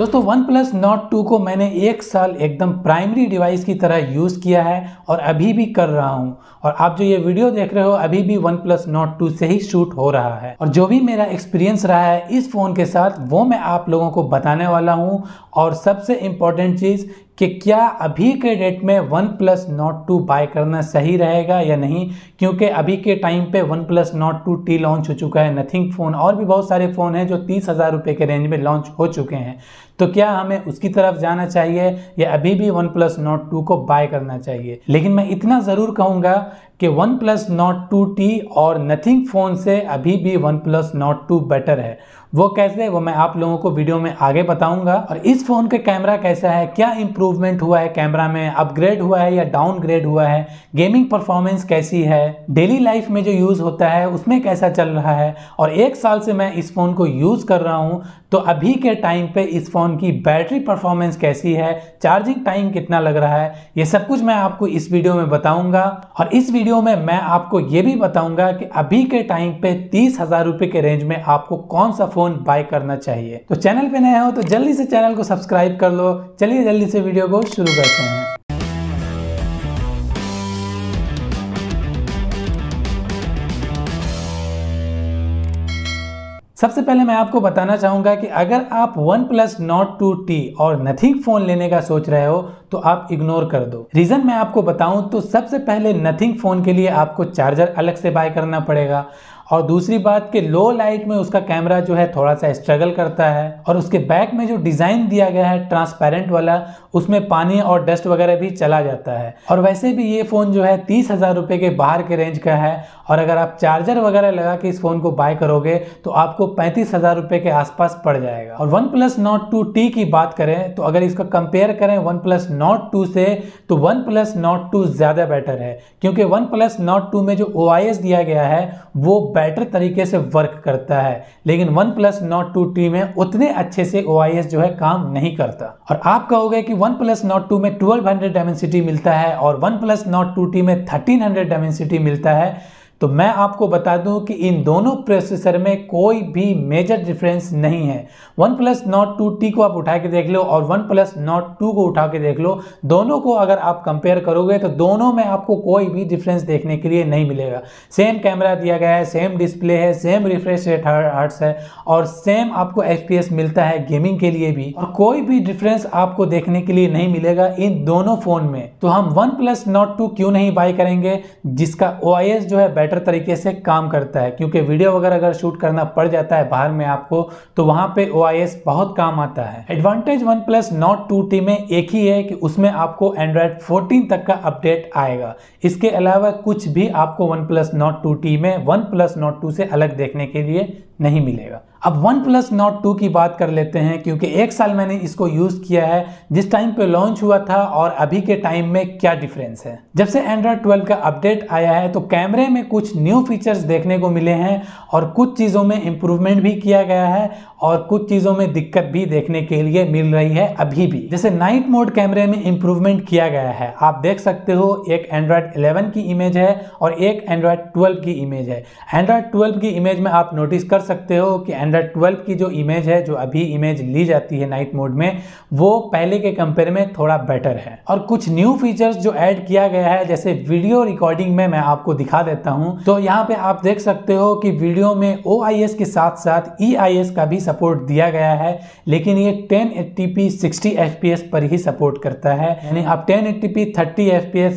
दोस्तों one OnePlus Nord two को मैंने एक साल एकदम प्राइमरी डिवाइस की तरह यूज़ किया है और अभी भी कर रहा हूँ और आप जो ये वीडियो देख रहे हो अभी भी वन प्लस नॉट टू से ही शूट हो रहा है और जो भी मेरा एक्सपीरियंस रहा है इस फ़ोन के साथ वो मैं आप लोगों को बताने वाला हूँ और सबसे इम्पॉर्टेंट चीज़ कि क्या अभी के डेट में OnePlus Nord two buy करना सही रहेगा या नहीं क्योंकि अभी के टाइम पे OnePlus Nord two T launch हो चुका है नथिंग फ़ोन और भी बहुत सारे फ़ोन हैं जो तीस हज़ार रुपये के रेंज में लॉन्च हो चुके हैं तो क्या हमें उसकी तरफ जाना चाहिए या अभी भी वन प्लस नॉट टू को बाय करना चाहिए लेकिन मैं इतना ज़रूर कहूँगा कि OnePlus Nord two T और नथिंग फ़ोन से अभी भी OnePlus Nord two better है वो कैसे वो मैं आप लोगों को वीडियो में आगे बताऊंगा और इस फ़ोन का कैमरा कैसा है क्या इम्प्रूवमेंट हुआ है कैमरा में अपग्रेड हुआ है या डाउनग्रेड हुआ है गेमिंग परफॉर्मेंस कैसी है डेली लाइफ में जो यूज़ होता है उसमें कैसा चल रहा है और एक साल से मैं इस फ़ोन को यूज़ कर रहा हूँ तो अभी के टाइम पे इस फ़ोन की बैटरी परफॉर्मेंस कैसी है चार्जिंग टाइम कितना लग रहा है ये सब कुछ मैं आपको इस वीडियो में बताऊंगा और इस वीडियो में मैं आपको ये भी बताऊंगा कि अभी के टाइम पे तीस हज़ार रुपये के रेंज में आपको कौन सा फ़ोन बाय करना चाहिए तो चैनल पर नए हो तो जल्दी से चैनल को सब्सक्राइब कर लो चलिए जल्दी से वीडियो को शुरू करते हैं सबसे पहले मैं आपको बताना चाहूंगा कि अगर आप OnePlus Nord two T और नथिंग फ़ोन लेने का सोच रहे हो तो आप इग्नोर कर दो रीज़न मैं आपको बताऊं तो सबसे पहले नथिंग फ़ोन के लिए आपको चार्जर अलग से बाय करना पड़ेगा और दूसरी बात कि लो लाइट में उसका कैमरा जो है थोड़ा सा स्ट्रगल करता है और उसके बैक में जो डिज़ाइन दिया गया है ट्रांसपेरेंट वाला उसमें पानी और डस्ट वगैरह भी चला जाता है और वैसे भी ये फ़ोन जो है तीस हज़ार रुपये के बाहर के रेंज का है और अगर आप चार्जर वगैरह लगा के इस फ़ोन को बाय करोगे तो आपको पैंतीस हज़ार रुपये के आसपास पड़ जाएगा और OnePlus Nord two T की बात करें तो अगर इसका कंपेयर करें वन प्लस नॉट टू से तो वन प्लस नॉट टू ज़्यादा बेटर है क्योंकि वन प्लस नॉट टू में जो ओ दिया गया है वो बेटर तरीके से वर्क करता है लेकिन OnePlus Nord two T में उतने अच्छे से ओ जो है काम नहीं करता और आप कहोगे कि वन प्लस नॉट टू में ट्वेल्व हंड्रेड डायमेंसिटी मिलता है और OnePlus Nord two T में थर्टीन हंड्रेड डायमेंसिटी मिलता है तो मैं आपको बता दूं कि इन दोनों प्रोसेसर में कोई भी मेजर डिफरेंस नहीं है OnePlus Nord two T को आप उठा के देख लो और वन प्लस नॉट टू को उठा के देख लो दोनों को अगर आप कंपेयर करोगे तो दोनों में आपको कोई भी डिफरेंस देखने के लिए नहीं मिलेगा सेम कैमरा दिया गया है सेम डिस्प्ले है सेम रिफ्रेश रेट आर्ट्स है और सेम आपको एफ मिलता है गेमिंग के लिए भी और कोई भी डिफरेंस आपको देखने के लिए नहीं मिलेगा इन दोनों फ़ोन में तो हम वन प्लस नॉट टू क्यों नहीं बाई करेंगे जिसका ओ जो है बैटरी बेटर तरीके से काम करता है क्योंकि वीडियो वगैरह अगर शूट करना पड़ जाता है बाहर में आपको तो वहां पे ओ बहुत काम आता है advantage OnePlus Nord two T में एक ही है कि उसमें आपको एंड्रॉयड 14 तक का अपडेट आएगा इसके अलावा कुछ भी आपको OnePlus Nord two T में वन प्लस नॉट टू से अलग देखने के लिए नहीं मिलेगा अब वन प्लस नॉट टू की बात कर लेते हैं क्योंकि एक साल मैंने इसको यूज़ किया है जिस टाइम पे लॉन्च हुआ था और अभी के टाइम में क्या डिफरेंस है जब से एंड्रॉयड 12 का अपडेट आया है तो कैमरे में कुछ न्यू फीचर्स देखने को मिले हैं और कुछ चीज़ों में इम्प्रूवमेंट भी किया गया है और कुछ चीज़ों में दिक्कत भी देखने के लिए मिल रही है अभी भी जैसे नाइट मोड कैमरे में इम्प्रूवमेंट किया गया है आप देख सकते हो एक एंड्रॉयड इलेवन की इमेज है और एक एंड्रॉयड ट्वेल्व की इमेज है एंड्रॉयड ट्वेल्व की इमेज में आप नोटिस कर सकते हो कि एंड्रॉयड ट्वेल्व की जो इमेज है जो अभी इमेज ली जाती है नाइट मोड में वो पहले के कंपेयर में थोड़ा बेटर है और कुछ न्यू फीचर्स जो ऐड किया गया है जैसे वीडियो रिकॉर्डिंग में मैं आपको दिखा देता हूँ तो यहाँ पे आप देख सकते हो कि वीडियो में ओ के साथ साथ ई का भी सपोर्ट दिया गया है लेकिन ये टेन एट्टी पी पर ही सपोर्ट करता है यानी आप टेन एट्टी पी थर्टी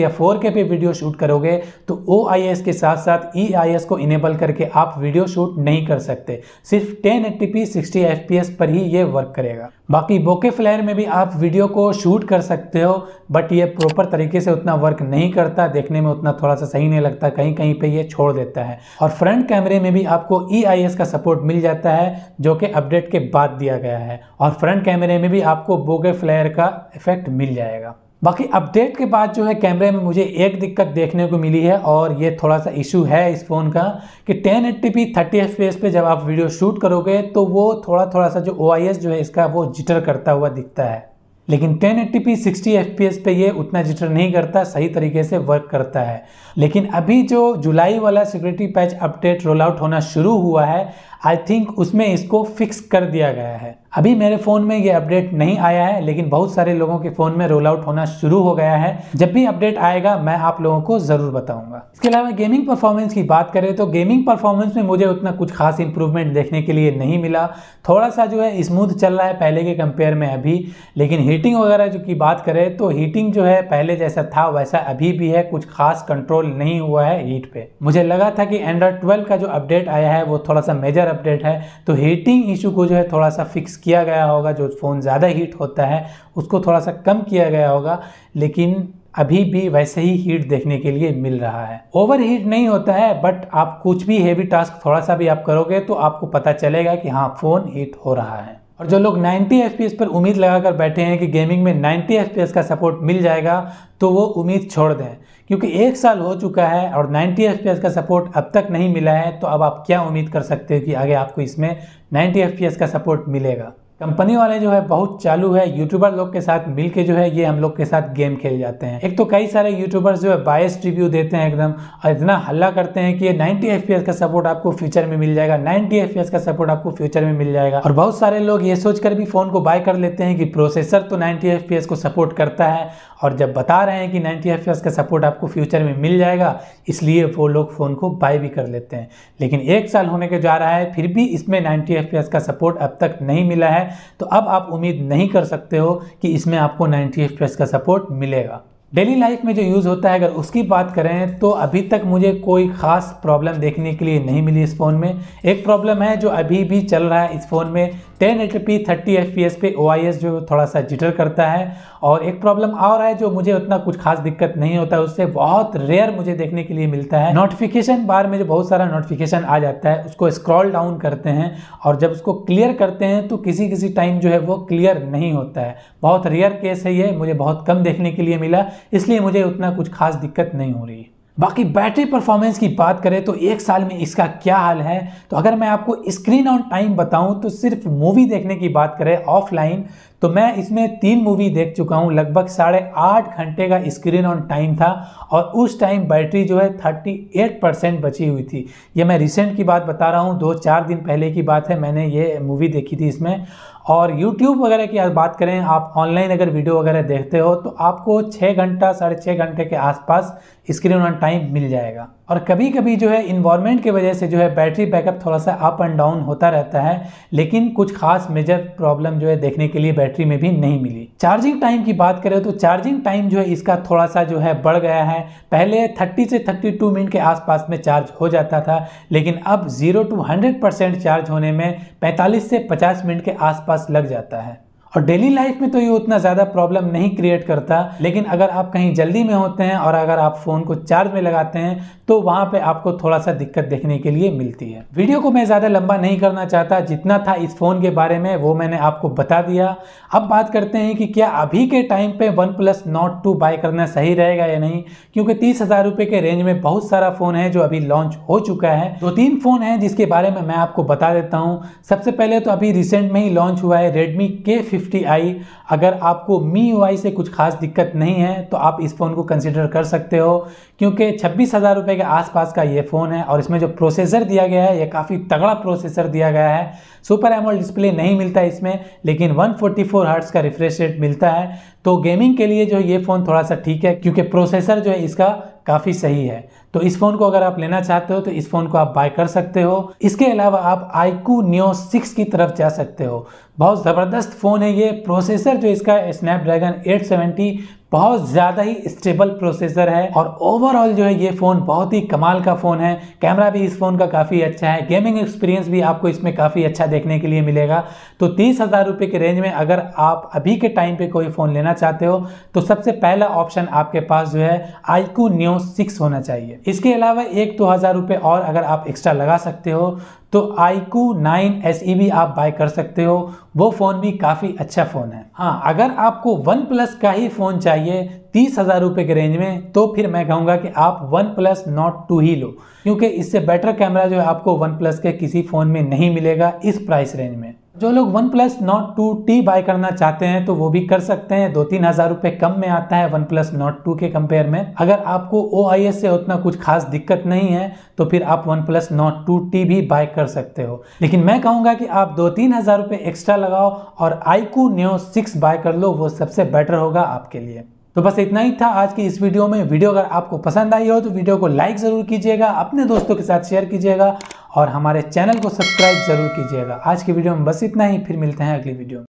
या फोर पे वीडियो शूट करोगे तो ओ के साथ साथ ई को इनेबल करके आप वीडियो शूट नहीं कर सकते सकते सिर्फ 1080p 60fps पर ही ये वर्क करेगा बाकी बोके फ्लेयर में भी आप वीडियो को शूट कर सकते हो बट ये प्रॉपर तरीके से उतना वर्क नहीं करता देखने में उतना थोड़ा सा सही नहीं लगता कहीं कहीं पे ये छोड़ देता है और फ्रंट कैमरे में भी आपको ई e का सपोर्ट मिल जाता है जो कि अपडेट के बाद दिया गया है और फ्रंट कैमरे में भी आपको बोके फ्लेयर का इफेक्ट मिल जाएगा बाकी अपडेट के बाद जो है कैमरे में मुझे एक दिक्कत देखने को मिली है और ये थोड़ा सा इशू है इस फ़ोन का कि 1080p 30fps पे जब आप वीडियो शूट करोगे तो वो थोड़ा थोड़ा सा जो ओ जो है इसका वो जिटर करता हुआ दिखता है लेकिन 1080p 60fps पे ये उतना जिटर नहीं करता सही तरीके से वर्क करता है लेकिन अभी जो जुलाई वाला security patch update roll out होना शुरू हुआ है आई थिंक उसमें इसको फिक्स कर दिया गया है अभी मेरे फ़ोन में ये अपडेट नहीं आया है लेकिन बहुत सारे लोगों के फ़ोन में रोल आउट होना शुरू हो गया है जब भी अपडेट आएगा मैं आप लोगों को ज़रूर बताऊंगा इसके अलावा गेमिंग परफॉर्मेंस की बात करें तो गेमिंग परफॉर्मेंस में मुझे उतना कुछ खास इंप्रूवमेंट देखने के लिए नहीं मिला थोड़ा सा जो है स्मूथ चल रहा है पहले के कंपेयर में अभी लेकिन हीटिंग वगैरह जो की बात करें तो हीटिंग जो है पहले जैसा था वैसा अभी भी है कुछ खास कंट्रोल नहीं हुआ है हीट पे मुझे लगा था कि एंड्रॉयड ट्वेल्व का जो अपडेट आया है वो थोड़ा सा मेजर फर्दर अपडेट है तो हीटिंग इशू को जो है थोड़ा सा फिक्स किया गया होगा जो फ़ोन ज़्यादा हीट होता है उसको थोड़ा सा कम किया गया होगा लेकिन अभी भी वैसे ही हीट देखने के लिए मिल रहा है ओवर हीट नहीं होता है बट आप कुछ भी हेवी टास्क थोड़ा सा भी आप करोगे तो आपको पता चलेगा कि हाँ फ़ोन हीट हो रहा है और जो लोग 90 एफ पर उम्मीद लगाकर बैठे हैं कि गेमिंग में 90 एफ का सपोर्ट मिल जाएगा तो वो उम्मीद छोड़ दें क्योंकि एक साल हो चुका है और 90 एफ का सपोर्ट अब तक नहीं मिला है तो अब आप क्या उम्मीद कर सकते हो कि आगे आपको इसमें 90 एफ का सपोर्ट मिलेगा कंपनी वाले जो है बहुत चालू है यूट्यूबर लोग के साथ मिल के जो है ये हम लोग के साथ गेम खेल जाते हैं एक तो कई सारे यूट्यूबर्स जो है बायस रिव्यू देते हैं एकदम और इतना हल्ला करते हैं कि ये 90 एफ का सपोर्ट आपको फ्यूचर में मिल जाएगा 90 एफ का सपोर्ट आपको फ्यूचर में मिल जाएगा और बहुत सारे लोग ये सोचकर भी फ़ोन को बाय कर लेते हैं कि प्रोसेसर तो नाइन्टी एफ को सपोर्ट करता है और जब बता रहे हैं कि नाइन्टी एफ का सपोर्ट आपको फ्यूचर में मिल जाएगा इसलिए वो लोग फ़ोन को बाय भी कर लेते हैं लेकिन एक साल होने के जा रहा है फिर भी इसमें नाइन्टी एफ का सपोर्ट अब तक नहीं मिला है तो अब आप उम्मीद नहीं कर सकते हो कि इसमें आपको नाइन्टी एफ का सपोर्ट मिलेगा डेली लाइफ में जो यूज़ होता है अगर उसकी बात करें तो अभी तक मुझे कोई ख़ास प्रॉब्लम देखने के लिए नहीं मिली इस फ़ोन में एक प्रॉब्लम है जो अभी भी चल रहा है इस फ़ोन में ten eight P thirty F P S पे ओ आई एस जो थोड़ा सा जिटर करता है और एक प्रॉब्लम और है जो मुझे उतना कुछ खास दिक्कत नहीं होता है उससे बहुत रेयर मुझे देखने के लिए मिलता है नोटिफिकेशन बार में जो बहुत सारा नोटिफिकेशन आ जाता है उसको स्क्रॉल डाउन करते हैं और जब उसको क्लियर करते हैं तो किसी किसी टाइम जो है वो क्लियर नहीं होता है बहुत रेयर केस है ये मुझे बहुत कम देखने के लिए मिला इसलिए मुझे उतना कुछ खास दिक्कत नहीं हो रही बाकी बैटरी परफॉर्मेंस की बात करें तो एक साल में इसका क्या हाल है तो अगर मैं आपको स्क्रीन ऑन टाइम बताऊं तो सिर्फ मूवी देखने की बात करें ऑफलाइन तो मैं इसमें तीन मूवी देख चुका हूँ लगभग साढ़े आठ घंटे का स्क्रीन ऑन टाइम था और उस टाइम बैटरी जो है थर्टी एट परसेंट बची हुई थी ये मैं रिसेंट की बात बता रहा हूँ दो चार दिन पहले की बात है मैंने ये मूवी देखी थी इसमें और YouTube वगैरह की बात करें आप ऑनलाइन अगर वीडियो वगैरह देखते हो तो आपको छः घंटा साढ़े छः घंटे के आसपास स्क्रीन ऑन टाइम मिल जाएगा और कभी कभी जो है इन्वायरमेंट की वजह से जो है बैटरी बैकअप थोड़ा सा अप एंड डाउन होता रहता है लेकिन कुछ खास मेजर प्रॉब्लम जो है देखने के लिए बैटरी में भी नहीं मिली चार्जिंग टाइम की बात करें तो चार्जिंग टाइम जो है इसका थोड़ा सा जो है बढ़ गया है पहले 30 से 32 मिनट के आसपास में चार्ज हो जाता था लेकिन अब 0 टू 100 परसेंट चार्ज होने में 45 से 50 मिनट के आसपास लग जाता है और डेली लाइफ में तो ये उतना ज़्यादा प्रॉब्लम नहीं क्रिएट करता लेकिन अगर आप कहीं जल्दी में होते हैं और अगर आप फ़ोन को चार्ज में लगाते हैं तो वहां पे आपको थोड़ा सा दिक्कत देखने के लिए मिलती है वीडियो को मैं ज़्यादा लंबा नहीं करना चाहता जितना था इस फ़ोन के बारे में वो मैंने आपको बता दिया अब बात करते हैं कि क्या अभी के टाइम पे OnePlus Nord two buy करना सही रहेगा या नहीं क्योंकि तीस हज़ार रुपए के रेंज में बहुत सारा फ़ोन है जो अभी लॉन्च हो चुका है दो तीन फ़ोन है जिसके बारे में मैं आपको बता देता हूँ सबसे पहले तो अभी रिसेंट में ही लॉन्च हुआ है रेडमी के फिफ्टी आई अगर आपको मी यू से कुछ खास दिक्कत नहीं है तो आप इस फ़ोन को कंसिडर कर सकते हो क्योंकि छब्बीस हज़ार रुपए के आसपास का ये फ़ोन है और इसमें जो प्रोसेसर दिया गया है ये काफ़ी तगड़ा प्रोसेसर दिया गया है सुपर एमोल डिस्प्ले नहीं मिलता इसमें लेकिन 144 फोर्टी का रिफ्रेश रेट मिलता है तो गेमिंग के लिए जो ये फ़ोन थोड़ा सा ठीक है क्योंकि प्रोसेसर जो है इसका काफ़ी सही है तो इस फ़ोन को अगर आप लेना चाहते हो तो इस फ़ोन को आप बाय कर सकते हो इसके अलावा आप आईकू न्यो सिक्स की तरफ जा सकते हो बहुत ज़बरदस्त फ़ोन है ये प्रोसेसर जो इसका स्नैपड्रैगन 870 बहुत ज़्यादा ही स्टेबल प्रोसेसर है और ओवरऑल जो है ये फ़ोन बहुत ही कमाल का फ़ोन है कैमरा भी इस फ़ोन का काफ़ी अच्छा है गेमिंग एक्सपीरियंस भी आपको इसमें काफ़ी अच्छा देखने के लिए मिलेगा तो तीस हज़ार रुपये के रेंज में अगर आप अभी के टाइम पे कोई फ़ोन लेना चाहते हो तो सबसे पहला ऑप्शन आपके पास जो है आईकू न्यू सिक्स होना चाहिए इसके अलावा एक दो हज़ार रुपये और अगर आप एक्स्ट्रा लगा सकते हो तो IQ 9 SE भी आप बाय कर सकते हो वो फ़ोन भी काफ़ी अच्छा फ़ोन है हाँ अगर आपको वन प्लस का ही फ़ोन चाहिए तीस हज़ार रुपये के रेंज में तो फिर मैं कहूँगा कि आप वन प्लस नॉट टू ही लो क्योंकि इससे बेटर कैमरा जो है आपको वन प्लस के किसी फ़ोन में नहीं मिलेगा इस प्राइस रेंज में जो लोग OnePlus Nord two T buy करना चाहते हैं तो वो भी कर सकते हैं दो तीन हज़ार रुपए कम में आता है वन प्लस नोट टू के कंपेयर में अगर आपको ओ आई एस से उतना कुछ खास दिक्कत नहीं है तो फिर आप OnePlus Nord two T भी बाय कर सकते हो लेकिन मैं कहूंगा कि आप दो तीन हज़ार रुपए एक्स्ट्रा लगाओ और आईकू न्यो सिक्स बाय कर लो वो सबसे बेटर होगा आपके लिए तो बस इतना ही था आज की इस वीडियो में वीडियो अगर आपको पसंद आई हो तो वीडियो को लाइक ज़रूर कीजिएगा अपने दोस्तों के साथ शेयर कीजिएगा और हमारे चैनल को सब्सक्राइब जरूर कीजिएगा आज की वीडियो में बस इतना ही फिर मिलते हैं अगली वीडियो में